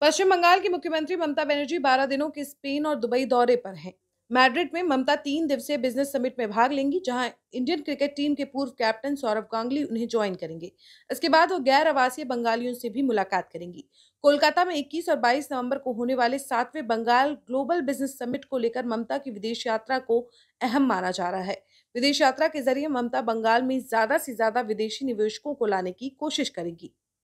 पश्चिम बंगाल की मुख्यमंत्री ममता बनर्जी 12 दिनों के स्पेन और दुबई दौरे पर हैं मैड्रिड में ममता तीन दिवसीय बिजनेस समिट में भाग लेंगी जहां इंडियन क्रिकेट टीम के पूर्व कैप्टन सौरभ गांगली उन्हें ज्वाइन करेंगे इसके बाद वो गैर आवासीय बंगालियों से भी मुलाकात करेंगी कोलकाता में 21 और 22 नवंबर को होने वाले सातवें बंगाल ग्लोबल बिजनेस समिट को लेकर ममता की विदेश यात्रा को अहम माना जा रहा है विदेश यात्रा के जरिए ममता बंगाल में ज्यादा से ज्यादा विदेशी निवेशकों को लाने की कोशिश करेगी